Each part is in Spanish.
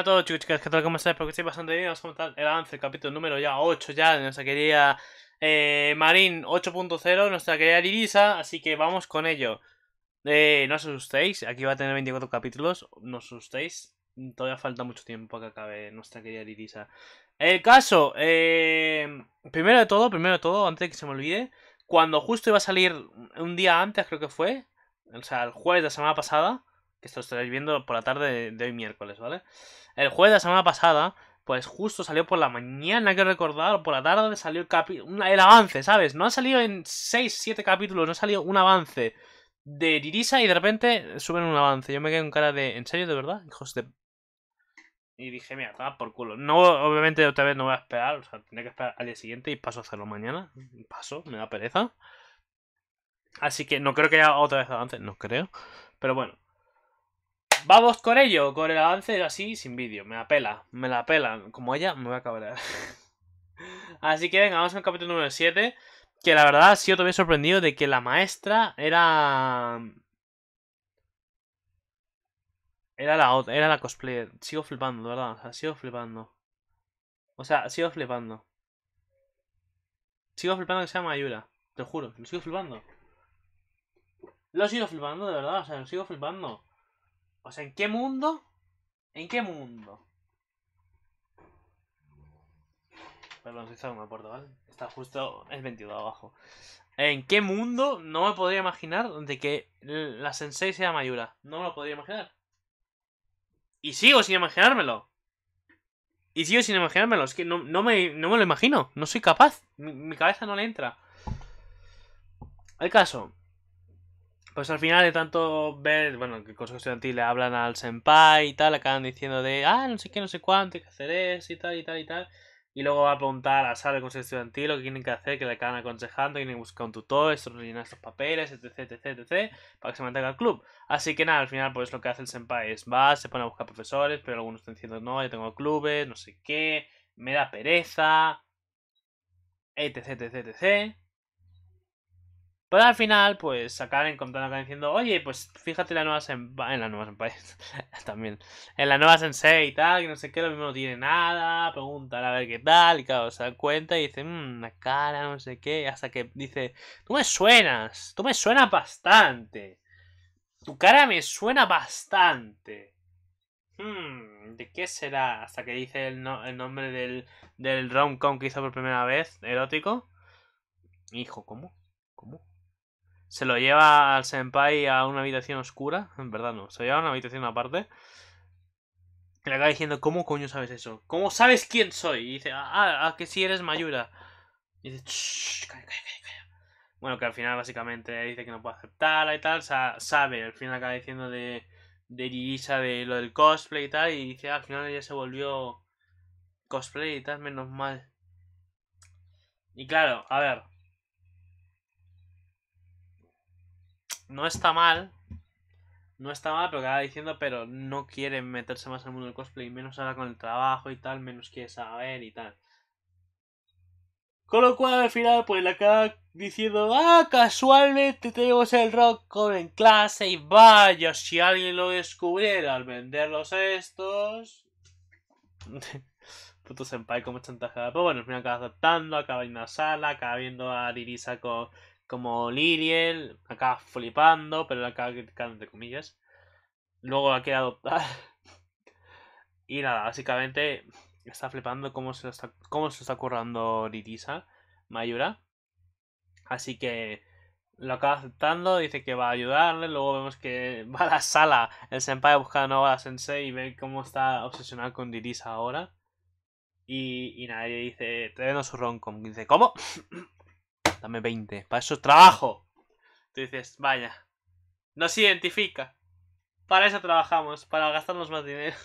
a todos chicos, chicas, que tal como estáis, porque estoy bastante bien, vamos a comentar el avance, el capítulo número ya 8 ya de nuestra querida eh, Marín 8.0, nuestra querida Lirisa, así que vamos con ello. Eh, no os asustéis, aquí va a tener 24 capítulos, no os asustéis, todavía falta mucho tiempo para que acabe nuestra querida Lirisa. El caso, eh, primero de todo, primero de todo, antes de que se me olvide, cuando justo iba a salir un día antes creo que fue, o sea, el jueves de la semana pasada, que esto estaréis viendo por la tarde de hoy miércoles, ¿vale? El jueves de la semana pasada, pues justo salió por la mañana, que recordar, por la tarde salió el, capi el avance, ¿sabes? No ha salido en 6, 7 capítulos, no ha salido un avance de Dirisa y de repente suben un avance. Yo me quedé con cara de, ¿en serio, de verdad? Hijos de... Y dije, mira, está por culo. No, obviamente otra vez no voy a esperar, o sea, tendré que esperar al día siguiente y paso a hacerlo mañana. Paso, me da pereza. Así que no creo que haya otra vez avance, no creo. Pero bueno, Vamos con ello, con el avance así sin vídeo. Me la pela, me la pela. Como ella, me voy a cabrear. así que venga, vamos al capítulo número 7. Que la verdad, sí, yo todavía sorprendido de que la maestra era. Era la otra, era la cosplayer. Sigo flipando, de verdad. O sea, sigo flipando. O sea, sigo flipando. Sigo flipando que se llama Te juro, lo sigo flipando. Lo sigo flipando, de verdad, o sea, lo sigo flipando. O sea, ¿en qué mundo? ¿En qué mundo? Perdón, si hizo en Portugal. ¿vale? Está justo el 22 abajo. ¿En qué mundo no me podría imaginar de que la Sensei sea Mayura? No me lo podría imaginar. Y sigo sin imaginármelo. Y sigo sin imaginármelo. Es que no, no, me, lo imagino. No soy capaz. Mi, cabeza no le entra. ¿Hay caso. Pues al final de tanto ver, bueno, que el consejo estudiantil le hablan al senpai y tal, acaban diciendo de, ah, no sé qué, no sé cuánto, hay que hacer eso y tal y tal y tal. Y luego va a preguntar a Sara el consejo estudiantil lo que tienen que hacer, que le acaban aconsejando, y tienen que buscar un tutor, esto, rellenar estos papeles, etc, etc, etc, para que se mantenga el club. Así que nada, al final pues lo que hace el senpai es va, se pone a buscar profesores, pero algunos están diciendo, no, yo tengo clubes, no sé qué, me da pereza, etc, etc, etc. Pero al final, pues acaban encontrando acá diciendo, oye, pues fíjate en la nueva en la nueva senpai, también, en la nueva sensei y tal, que no sé qué, lo mismo no tiene nada, preguntan a ver qué tal, y claro, se da cuenta y dice mmm, la cara, no sé qué, hasta que dice, tú me suenas, tú me suenas bastante, tu cara me suena bastante. Hmm, ¿de qué será? Hasta que dice el, nombre del, del rom-com que hizo por primera vez, erótico. Hijo, ¿cómo? se lo lleva al senpai a una habitación oscura. En verdad no, se lo lleva a una habitación aparte. Y le acaba diciendo, ¿cómo coño sabes eso? ¿Cómo sabes quién soy? Y dice, ah, ah que sí eres Mayura. Y dice, Bueno, que al final básicamente dice que no puede aceptarla y tal. sabe, al final acaba diciendo de, de de lo del cosplay y tal. Y dice, ah, al final ella se volvió cosplay y tal, menos mal. Y claro, a ver. no está mal. No está mal, pero acaba diciendo, pero no quiere meterse más al mundo del cosplay, menos ahora con el trabajo y tal, menos quiere saber y tal. Con lo cual al final pues la acaba diciendo, ah, casualmente tenemos el rock con en clase y vaya, si alguien lo descubriera al venderlos estos... Puto senpai como chantajada. Pero bueno, al final acaba aceptando, acaba en la sala, acaba viendo a Irisa con, como Liriel, acaba flipando, pero acaba criticando entre comillas. Luego la quiere adoptar. y nada, básicamente está flipando cómo se está, cómo se está currando Mayura. Así que lo acaba aceptando, dice que va a ayudarle, luego vemos que va a la sala, el senpai buscar a la sensei y ve cómo está obsesionado con Dirisa ahora. Y, y nadie dice, te vendo su roncom. Dice, ¿cómo? dame 20. Para eso trabajo. Tú dices, vaya. Nos identifica. Para eso trabajamos, para gastarnos más dinero.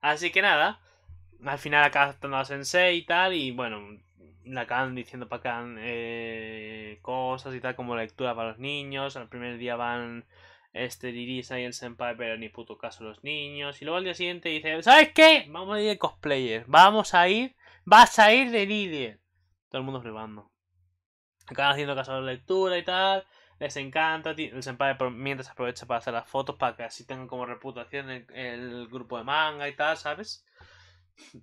Así que nada. Al final acaba a Sensei y tal. Y bueno, la acaban diciendo para acá eh, cosas y tal, como lectura para los niños. Al primer día van este Dirisa y el Senpai, pero ni puto caso los niños. Y luego al día siguiente dice, ¿sabes qué? Vamos a ir de cosplayer. Vamos a ir, vas a ir de líder. Todo el mundo flipando acaba haciendo caso de lectura y tal, les encanta, el senpai mientras aprovecha para hacer las fotos para que así tengan como reputación el, grupo de manga y tal, ¿sabes?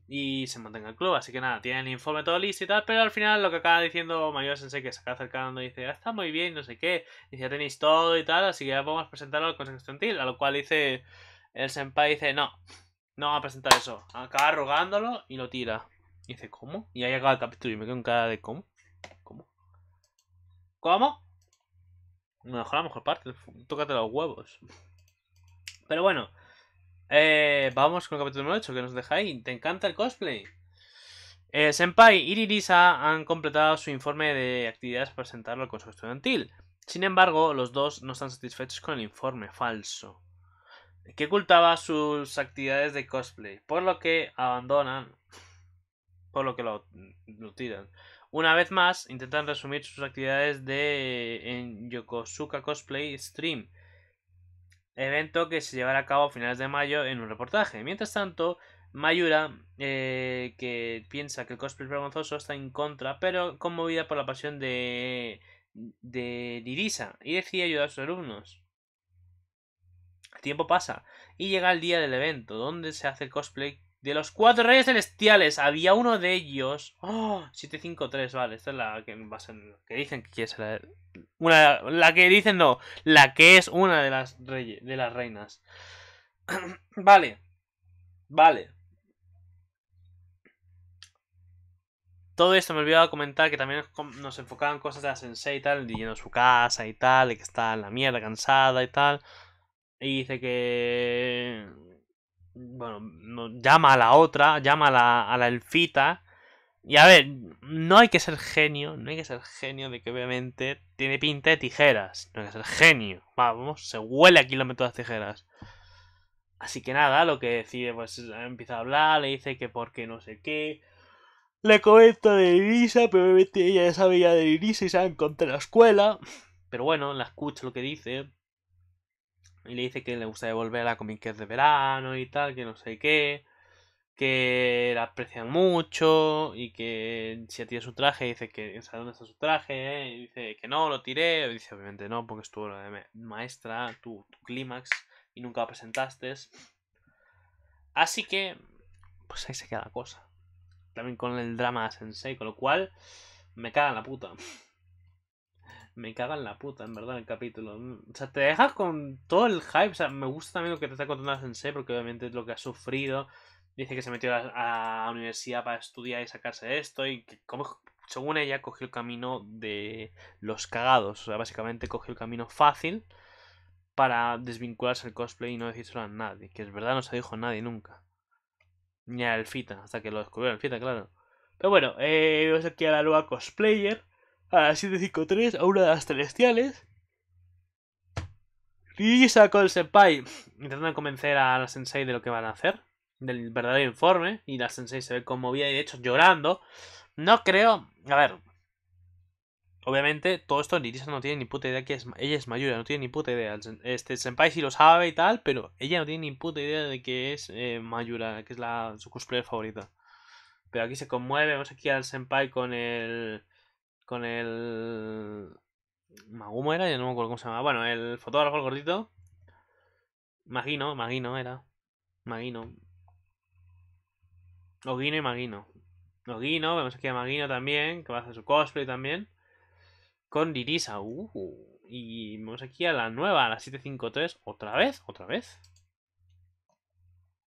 Y se mantenga el club, así que nada, tienen el informe todo listo y tal, pero al final lo que acaba diciendo Mayor Sensei que se acaba acercando y dice, ah, está muy bien, no sé qué, y ya tenéis todo y tal, así que ya podemos presentarlo al Consejo Estudiantil, a lo cual dice el senpai dice, no, no va a presentar eso, acaba rogándolo y lo tira. Y dice, ¿cómo? Y ahí acaba el capítulo y me quedo en cara de ¿cómo? ¿Cómo? ¿Cómo? Mejor la mejor parte. Tócate los huevos. Pero bueno. Eh, vamos con el capítulo número 8 que nos deja ahí, ¿Te encanta el cosplay? Eh, senpai y Ririsa han completado su informe de actividades para presentarlo al Consejo Estudiantil. Sin embargo, los dos no están satisfechos con el informe falso, que ocultaba sus actividades de cosplay, por lo que abandonan, por lo que lo tiran. Una vez más, intentan resumir sus actividades de, eh, en Yokosuka Cosplay Stream, evento que se llevará a cabo a finales de mayo en un reportaje. Mientras tanto, Mayura, eh, que piensa que el cosplay vergonzoso está en contra, pero conmovida por la pasión de, de Dirisa y decide ayudar a sus alumnos. El tiempo pasa y llega el día del evento, donde se hace el cosplay de los cuatro reyes celestiales, había uno de ellos. ¡Oh! 753, vale. Esta es la que Que dicen que la. la que dicen no. La que es una de las, reyes, de las reinas. vale. Vale. Todo esto me olvidaba comentar que también nos enfocaban cosas de la sensei y tal, lleno su casa y tal, y que está en la mierda, cansada y tal. Y dice que bueno, llama a la otra, llama a la, a la elfita. Y a ver, no hay que ser genio, no hay que ser genio de que obviamente tiene pinta de tijeras. No hay que ser genio. Vamos, se huele a kilómetros de tijeras. Así que nada, lo que decide, pues empieza a hablar, le dice que porque no sé qué. Le comenta de Irisa, pero obviamente ella ya sabía de Irisa y se encontrado en la escuela. Pero bueno, la escucha lo que dice. Y le dice que le gusta devolver a es de verano y tal, que no sé qué. Que la aprecian mucho y que si tiene su traje, dice que dónde está su traje? Eh? dice que no, lo tiré. dice obviamente no, porque estuvo tu maestra, tu, clímax y nunca lo presentaste. Así que, pues ahí se queda la cosa. También con el drama Sensei, con lo cual me caga la puta me cagan la puta, en verdad, el capítulo. Mm, o sea, te dejas con todo el hype. O sea, me gusta también lo que te está contando la Sensei, porque obviamente es lo que ha sufrido. Dice que se metió a la universidad para estudiar y sacarse esto. Y que, como, según ella, cogió el camino de los cagados. O sea, básicamente cogió el camino fácil para desvincularse del cosplay y no decírselo a nadie. Que es verdad, no se dijo a nadie nunca. Ni a Elfita, hasta que lo descubrió Elfita, claro. Pero bueno, eh, vamos aquí a la nueva cosplayer a las 7.53 a una de las celestiales. Y con el senpai. Intentan convencer a la sensei de lo que van a hacer. Del verdadero informe. Y la sensei se ve conmovida y de hecho llorando. No creo... A ver. Obviamente, todo esto Nirisa no tiene ni puta idea que es... Ella es Mayura, no tiene ni puta idea. Este senpai sí lo sabe y tal, pero ella no tiene ni puta idea de que es eh, Mayura, que es la, su cosplayer favorita. Pero aquí se conmueve, vemos aquí al senpai con el con el. Magumo era, yo no me acuerdo cómo se llamaba. Bueno, el fotógrafo el gordito. Magino, Magino era. Magino. Oguino y Magino. Oguino, vemos aquí a Magino también, que va a hacer su cosplay también. Con Dirisa, uh, Y vemos aquí a la nueva, a la 753. ¿Otra vez? ¿Otra vez?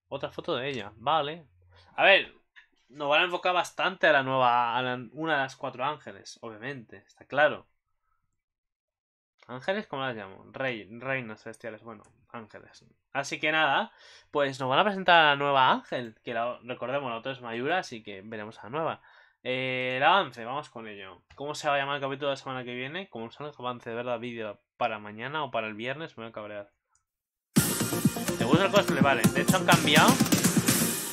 Otra foto de ella, vale. A ver, nos van a enfocar bastante a la nueva. A una de las cuatro ángeles, obviamente, está claro. Ángeles, ¿cómo las llamo? Rey, reinas celestiales, bueno, ángeles. Así que nada, pues nos van a presentar a la nueva ángel, que la, recordemos, la otra es Mayura, así que veremos a la nueva. Eh, el avance, vamos con ello. ¿Cómo se va a llamar el capítulo de la semana que viene? Como sale el avance de verdad vídeo para mañana o para el viernes, me voy a cabrear. ¿Te gusta el cosplay? Vale, de hecho han cambiado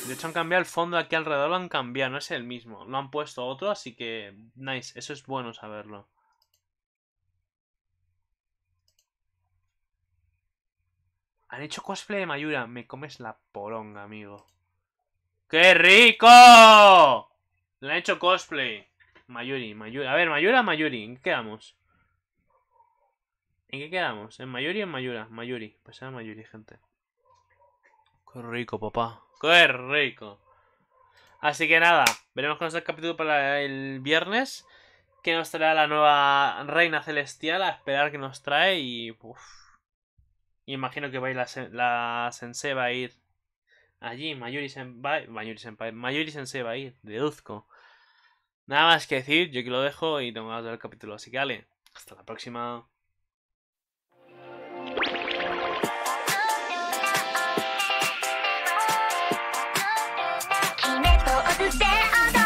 de hecho, han cambiado el fondo aquí alrededor, lo han cambiado, no es el mismo. Lo han puesto otro, así que nice, eso es bueno saberlo. Han hecho cosplay de Mayura. Me comes la poronga, amigo. ¡Qué rico! Le han hecho cosplay. Mayuri, Mayuri. A ver, Mayura, Mayuri. ¿En qué quedamos? ¿En qué quedamos? ¿En Mayuri o en Mayura? Mayuri. Pues era Mayuri, gente. Qué rico, papá. ¡Qué rico! Así que nada, veremos con el capítulo para el viernes. Que nos traerá la nueva reina celestial a esperar que nos trae y. imagino que va la, Sensei va a ir allí. Mayuri Senpai, Mayuri Senpai, Mayuri Sensei va a ir, deduzco. Nada más que decir, yo que lo dejo y tengo ver capítulo. Así que, vale, hasta la próxima. して踊